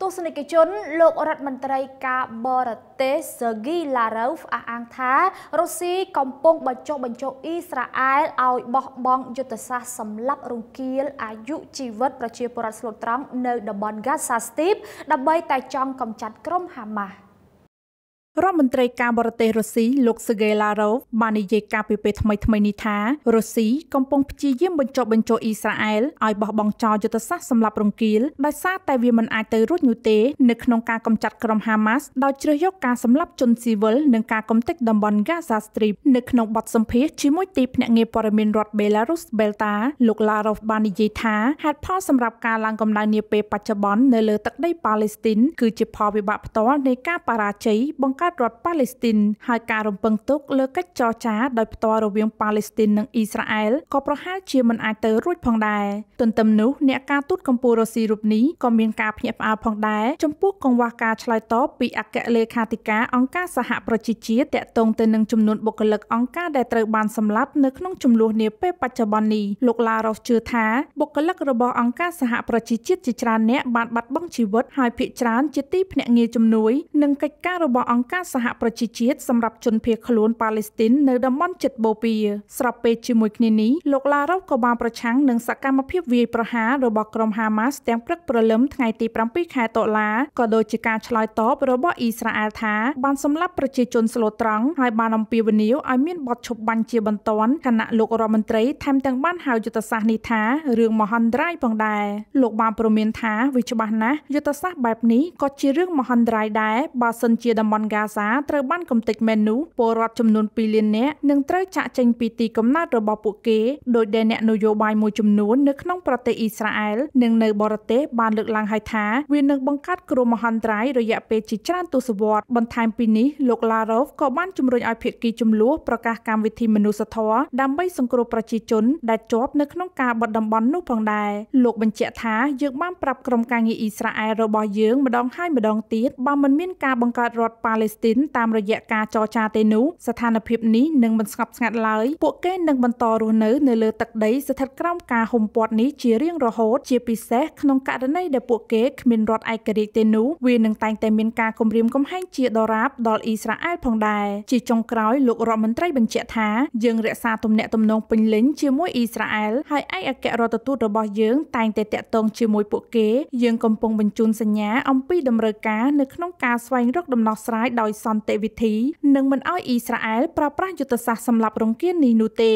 A: ទស្សនិកជនលោករដ្ឋមន្ត្រីការបរទេស Sergei Lavrov អះអាងថារុស្ស៊ីកំពុងបញ្ចុះបញ្ចោអ៊ីស្រាអែលឲ្យបោះបង់យុទ្ធសាស្ត្រសម្លាប់រង្គាលអាយុជីវិតប្រជាពលរដ្ឋស្លូតត្រង់នៅតំបន់ Gaza Strip ដើម្បីតែចង់កម្ចាត់ក្រុមហាម៉ាស់
D: រដ្ឋមន្ត្រីការបរទេសរុស្ស៊ីលោក Sergei Lavrov បាននិយាយការពីពេលថ្មីថ្មីនេះថារុស្ស៊ីកំពុងព្យាយាមបញ្ចុះបញ្ចូលអ៊ីស្រាអែលឲ្យបោះបង់ចោលយុទ្ធសាស្ត្រសម្លាប់រង្គាលដោយសារតែវាមិនអាចទៅរួចនោះទេនៅក្នុងការកម្ចាត់ក្រុមហាម៉ាស់ដោយជ្រើសយកការសម្លាប់ជនស៊ីវិលនិងការកំទេចតំបន់ Gaza Strip នៅក្នុងបទសម្ភាសជាមួយទីភ្នាក់ងារព័ត៌មានរដ្ឋ Belarus Belta លោក Lavrov បាននិយាយថាហេតុផលសម្រាប់ការឡើងកម្ដៅនាពេលបច្ចុប្បន្ននៅលើទឹកដីប៉ាឡេស្ទីនគឺជាផលវិបាកផ្ទាល់នៃការបរាជ័យបង្កើតរដ្ឋរដ្ឋប៉ាឡេស្ទីនហើយការរំពឹងទុកលើកិច្ចចរចាដោយផ្ទាល់រវាងប៉ាឡេស្ទីននិងអ៊ីស្រាអែលក៏ប្រហែលជាមិនអាចទៅរួចផងដែរទន្ទឹមនោះអ្នកការទូតកម្ពុជារុស្ស៊ីរូបនេះក៏មានការភ្ញាក់ផ្អើលផងដែរចំពោះកង្វះការឆ្លើយតបពីអគ្គលេខាធិការអង្គការសហប្រជាជាតិតាក់ទងទៅនឹងចំនួនបុគ្គលិកអង្គការដែលត្រូវបានសម្លាប់នៅក្នុងចំនួននាពេលបច្ចុប្បន្ននេះលោកឡារ៉ូសជឿថាបុគ្គលិករបស់អង្គការសហប្រជាជាតិជាច្រើនអ្នកបានបាត់បង់ជីវិតហើយភាគច្រើនជាទីភ្នាក់ងារជំនួយនិងកិច្ចការរបស់អង្គការការសហប្រជាជាតិសម្រាប់ជនភៀសខ្លួនប៉ាឡេស្ទីននៅតំបន់ជិតបូព៌ាស្របពេលជាមួយគ្នានេះលោកឡារ៉ូវក៏បានប្រឆាំងនឹងសកម្មភាពវាយប្រហាររបស់ក្រុមហាម៉ាស់ទាំងព្រឹកព្រលឹមថ្ងៃទី7ខែតុលាក៏ដូចជាការឆ្លើយតបរបស់អ៊ីស្រាអែលថាបានសម្លាប់ប្រជាជនស្លូតត្រង់ហើយបានអំពាវនាវឲ្យមានបទឈប់បាញ់ជាបន្ទាន់គណៈលោករដ្ឋមន្ត្រីថែមទាំងបានហៅយុទ្ធសាស្ត្រនេះថារឿងមហន្តរាយផងដែរលោកបានប្រមានថាវាច្បាស់ណាស់យុទ្ធសាស្ត្របែបនេះក៏ជារឿងមហន្តរាយដែរបើសិនជាតំបន់កាហ្គាហ្សាត្រូវបានកំទេចមែននោះពលរដ្ឋចំនួន2លាននាក់នឹងត្រូវចាក់ចេញ ពីទីកំណើតរបស់ពួកគេដោយដែលអ្នកនយោបាយមួយចំនួននៅក្នុងប្រទេសអ៊ីស្រាអែលនិងនៅបរទេសបានលើកឡើងហើយថាវានឹងបង្កើតគ្រោះមហន្តរាយរយៈពេលជាច្រើនទសវត្សរ៍បន្ថែមពីនេះលោក Larov ក៏បានជំរុញឲ្យភាគីចំនួនប្រកាសកម្មវិធីមនុស្សធម៌ដើម្បីសង្គ្រោះប្រជាជន ដែលជាប់នៅក្នុងការបដិតំបន់នោះផងដែរលោកបញ្ជាក់ថាយើង បានប្រាប់ក្រុមការងារអ៊ីស្រាអែលរបស់យើង ម្ដងហើយម្ដងទៀតបើមិនមានការបង្កើតរដ្ឋប៉ាឡេឡេស្ទីនតាមរយៈការចរចាទេនោះស្ថានភាពនេះនឹងមិនស្ងប់ស្ងាត់ឡើយពួកគេនឹងបន្តរស់នៅនៅលើទឹកដីស្ថិតក្រោមការហុំព័ទ្ធនេះជារៀងរហូតជាពិសេសក្នុងករណីដែលពួកគេគ្មានរដ្ឋឯករាជ្យទេនោះវានឹងតែងតែមានការគំរាមកំហែងជាដរាបដល់អ៊ីស្រាអែលផងដែរជាចុងក្រោយលោករដ្ឋមន្ត្រីបញ្ជាក់ថាយើងរក្សាទំនាក់ទំនងពេញលេញជាមួយអ៊ីស្រាអែលហើយឯកអគ្គរដ្ឋទូតរបស់យើងតែងតែតាក់ទងជាមួយពួកគេយើងកំពុងបញ្ជូនសញ្ញាអំពីដំណើរការនៅក្នុងការស្វែងរកដំណោះស្រាយដោយសន្តិវិធីនិងមិនអោយអ៊ីស្រាអែលប្រើប្រាស់យុទ្ធសាស្ត្រសម្លាប់រង្គាលនេះនោះទេ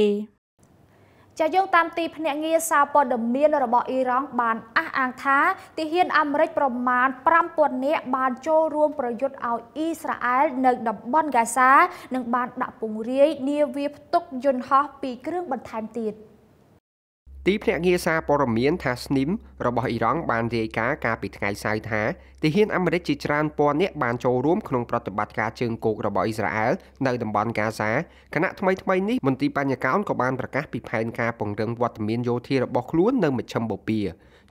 A: ចាយោងតាមទីភ្នាក់ងារសារព័ត៌មានរបស់អ៊ីរ៉ង់បានអះអាងថាទាហានអាមេរិកប្រមាណ5000នាក់បានចូលរួមប្រយុទ្ធឲ្យអ៊ីស្រាអែលនៅតំបន់ហ្គាហ្សា និងបាន ដាក់ពង្រាយនាវាផ្ទុកយន្តហោះពីរគ្រឿងបន្ថែមទៀត។
G: ទីភ្នាក់ងារសារព័ត៌មានថាស្នីមរបស់អ៊ីរ៉ង់បានរាយការណ៍កាលពីថ្ងៃសៅរ៍ថាទាហានអាមេរិកជាច្រើនពាន់នាក់បានចូលរួមក្នុងប្រតិបត្តិការជើងគោករបស់អ៊ីស្រាអែលនៅតំបន់កាហ្សាខណៈថ្មីថ្មីនេះមន្ត្រីបញ្ញកោនក៏បានប្រកាសពីផែនការពង្រឹងវត្តមានយោធារបស់ខ្លួននៅមជ្ឈមបូព៌ា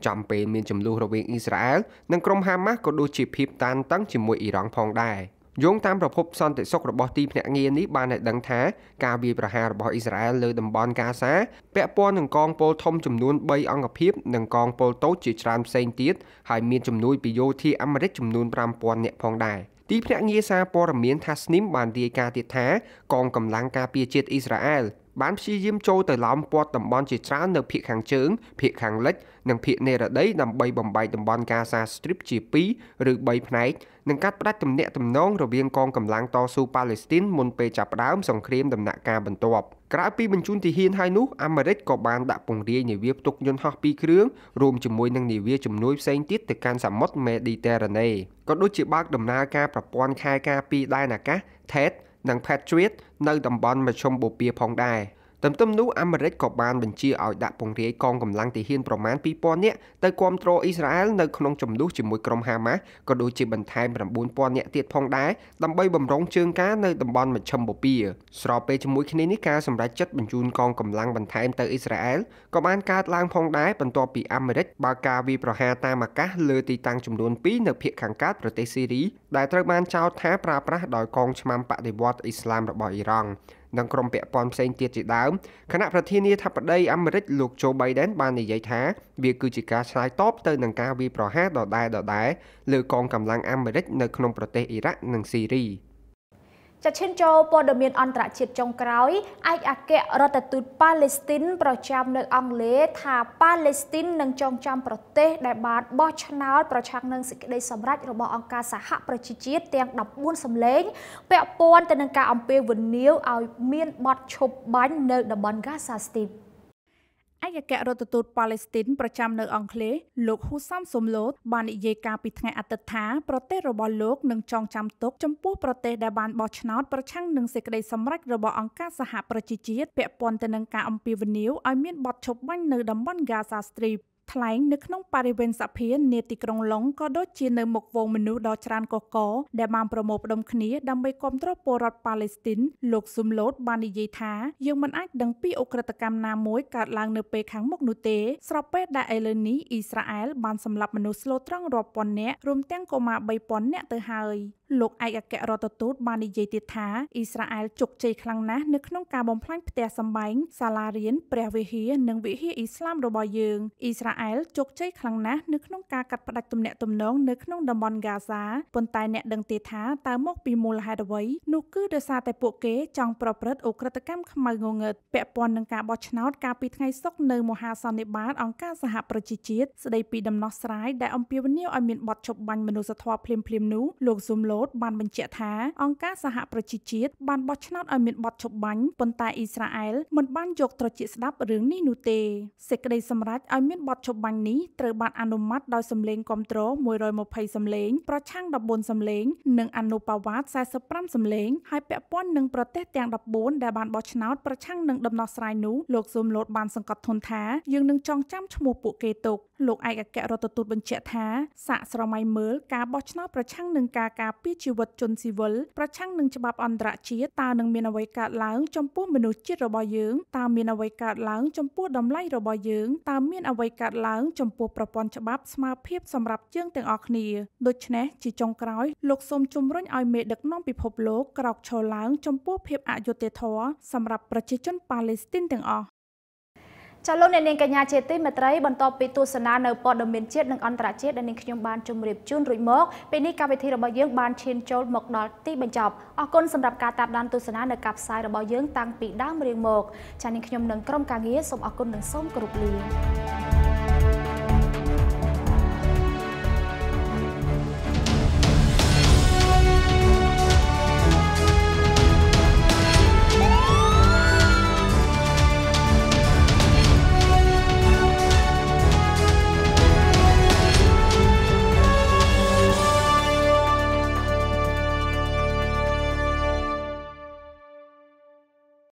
G: ចំពេលមានចំនួនរវាងអ៊ីស្រាអែលនិងក្រុមហាម៉ាស់ក៏ដូចជាភាពតានតឹងជាមួយអ៊ីរ៉ង់ផងដែរ។យោងតាមប្រភពសន្តិសុខរបស់ទីភ្នាក់ងារនេះបានឲ្យដឹងថាការវាយប្រហាររបស់អ៊ីស្រាអែលលើតំបន់កាហ្សាពាក់ព័ន្ធនឹងកងពលធំចំនួន3អង្គភាពនិងកងពលតូចជាច្រើនផ្សេងទៀតហើយមានជំនួយពីយោធាអាមេរិកចំនួន5000នាក់ផងដែរទីភ្នាក់ងារសារព័ត៌មានថាស្នីមបានរាយការណ៍ទៀតថា កងកម្លាំងការពារជាតិអ៊ីស្រាអែលបានព្យាយាមចូលទៅឡោមព័ទ្ធតំបន់ជាច្រើននៅភូមិខាងជើងភូមិខាងលិចនិងភូមិនេរដី ដើម្បីបំបែកតំបន់កាសាស្ទ្រីបជា2ឬ3ផ្នែកនិងកាត់ផ្តាច់ទំនាក់ទំនងរវាងកងកម្លាំងតស៊ូប៉ាឡេស្ទីនមុនពេលចាប់ផ្ដើមសង្គ្រាមដំណាក់កាលបន្ទាប់ក្រៅពីបញ្ជូនទីហ៊ានហើយនោះអាមេរិកក៏បានដាក់ពង្រាយនាវាផ្ទុកយន្តហោះ2គ្រឿងរួមជាមួយនឹងនាវាជំនួយផ្សេងទៀតទៅកាន់សមុទ្រមេឌីតេរ៉ាណេក៏ដូចជាបើកដំណើរការប្រព័ន្ធខែការពីដែនអាកាស THAAD និងផេតជ្រៀតនៅតំបន់មជ្ឈមបូព៌ាផងដែរ។ទន្ទឹមនោះអាមេរិកក៏បានបញ្ជាឲ្យដាក់ពង្រាយកងកម្លាំងទាហានប្រមាណ2000នាក់ទៅគ្រប់គ្រងអ៊ីស្រាអែលនៅក្នុងជំនួសជាមួយក្រុមហាម៉ាស់ក៏ដូចជាបន្ថែម9000នាក់ទៀតផងដែរដើម្បីបំរុងជើងការនៅតំបន់មជ្ឈមបូព៌ាស្របពេលជាមួយគ្នានេះការសម្រេចចិត្តបញ្ជូនកងកម្លាំងបន្ថែមទៅអ៊ីស្រាអែលក៏បានកើតឡើងផងដែរបន្ទាប់ពីអាមេរិកបើកការវាយប្រហារតាមអាកាសលើទីតាំងចំនួន2នៅភូមិខាងកើតប្រទេសស៊ីរីដែលត្រូវបានចោទថាប្រើប្រាស់ដោយកងឆ្មាំបដិវត្តអ៊ីស្លាមរបស់អ៊ីរ៉ង់និងក្រុមពាក់ព័ន្ធផ្សេងទៀតជាដើមគណៈប្រធានាធិបតីអាមេរិកលោកโจ Biden បាននិយាយថាវាគឺជាការឆ្លើយតបទៅនឹងការវាយប្រហារដដែលៗលើកងកម្លាំងអាមេរិកនៅក្នុងប្រទេសអ៊ីរ៉ាក់និងស៊ីរី។
A: ចាឈិនចូលព័ត៌មានអន្តរជាតិចុងក្រោយឯកអគ្គរដ្ឋទូតប៉ាឡេស្ទីនប្រចាំនៅអង់គ្លេសថាប៉ាឡេស្ទីននឹងចងចាំប្រទេសដែលបានបោះឆ្នោតប្រឆាំងនឹងសេចក្តីសម្រេចរបស់អង្គការសហប្រជាជាតិទាំង14សម្លេងពាក់ព័ន្ធទៅនឹងការអំពាវនាវឲ្យមានបទឈប់បាញ់នៅតំបន់ Gaza Strip ឯកអគ្គរដ្ឋទូតប៉ាឡេស្ទីនប្រចាំនៅអង់គ្លេសលោកហ៊ូសាំ
D: សុំឡូតបាននិយាយការពីថ្ងៃអាទិត្យថា ប្រទេសរបស់លោកនឹងចងចាំទុកចំពោះប្រទេសដែលបានបោះឆ្នោតប្រឆាំងនឹងសេចក្តីសម្រេចរបស់អង្គការសហប្រជាជាតិពាក់ព័ន្ធទៅនឹងការអំពាវនាវឲ្យមានបទឈប់បាញ់នៅតំបន់ Gaza Strip ថ្លែងនៅក្នុងបរិវេណសភានាទីក្រុងឡុងក៏ដូចជានៅមុខវងមនុស្សដ៏ច្រើនកកកដែលបានប្រមូលផ្ដុំគ្នាដើម្បីគាំទ្រពលរដ្ឋប៉ាឡេស្ទីន លោកស៊ុំឡូតបាននិយាយថាយើងមិនអាចដឹងពីអ ுக ្រិតកម្មណាមួយកើតឡើងនៅពេលខាងមុខនោះទេស្របពេលដែលឥឡូវនេះអ៊ីស្រាអែលបានសម្លាប់មនុស្សស្លូតត្រង់រាប់ពាន់នាក់រួមទាំងកុមារ3000នាក់ទៅហើយលោកឯកអគ្គរដ្ឋទូត បាននិយាយទៀតថាអ៊ីស្រាអែលជោគជ័យខ្លាំងណាស់នៅក្នុងការបំផ្លាញផ្ទះសម្បែងសាលារៀនព្រះវិហារនិងវិហារអ៊ីស្លាមរបស់យើងអ៊ីស្រាអែលជោគជ័យខ្លាំងណាស់នៅក្នុងការកាត់ផ្តាច់ទំនាក់ទំនង នៅក្នុងតំបន់ហ្គាហ្សាប៉ុន្តែអ្នកដឹងទេថាតើមក ពីមូលហេតុអ្វីនោះគឺដោយសារតែពួកគេចង់ប្រព្រឹត្តអូក្រិតកម្មខ្មៅងងើតពាក់ព័ន្ធនឹងការបោះឆ្នោតកាលពីថ្ងៃសុក្រនៅមហាសន្និបាតអង្គការសហប្រជាជាតិស្ដីពីដំណោះស្រាយដែលអំពាវនាវឲ្យមានបទឈប់បាញ់មនុស្សធម៌ភ្លាមៗនោះលោកស៊ុំឡូតបានបញ្ជាក់ថាអង្គការសហប្រជាជាតិបានបោះឆ្នោតឲ្យមានបទឈប់បាញ់ប៉ុន្តែអ៊ីស្រាអែលមិនបានយកត្រចៀកស្ដាប់រឿងនេះនោះទេសេចក្តីសម្រេចឲ្យមានបទឈប់បាញ់នេះត្រូវបានអនុម័តដោយសម្លេងគាំទ្រ120សម្លេង ប្រឆាំង14សម្លេង និងអនុប្រវត្តិ45សម្លេងហើយពាក់ព័ន្ធនឹងប្រទេសទាំង14ដែលបានបោះឆ្នោតប្រឆាំងនឹងដំណោះស្រាយនោះលោកស៊ុំលូតបានសង្កត់ធ្ងន់ថាយើងនឹងចងចាំឈ្មោះពួកគេទុកលោកឯកអគ្គរដ្ឋទូតបញ្ជាក់ថា សាកស្រមៃមើលការបោះឆ្នោតប្រឆាំងនឹងការការពារពីជីវិតជនស៊ីវិលប្រឆាំងនឹងច្បាប់អន្តរជាតិតើនឹងមានអ្វីកើតឡើង ចំពោះមនុស្សជាតិរបស់យើងតើមានអ្វីកើតឡើងចំពោះតម្លៃរបស់យើងតើមានអ្វីកើតឡើង ចំពោះប្រព័ន្ធច្បាប់ស្មើភាពសម្រាប់យើងទាំងអស់គ្នាដូច្នេះជាចុងក្រោយលោកសូមជំរុញឲ្យមេដឹកនាំពិភពលោកក្រោកឈរឡើងចំពោះភាពអយុត្តិធម៌សម្រាប់ប្រជាជនប៉ាឡេស្ទីនទាំងអស់
A: ចាលោកអ្នកនាងកញ្ញាជាទីមេត្រីបន្តពីទស្សនានៅព័ត៌មានជាតិនិងអន្តរជាតិដែលនាងខ្ញុំបានជម្រាបជូនរួចមកពេលនេះកម្មវិធីរបស់យើងបានឈានចូលមកដល់ទីបញ្ចប់អរគុណសម្រាប់ការតាមដានទស្សនានៅការផ្សាយរបស់យើងតាំងពីដើមរៀងមកចានាងខ្ញុំនិងក្រុមការងារសូមអរគុណនិងសូមគោរពលា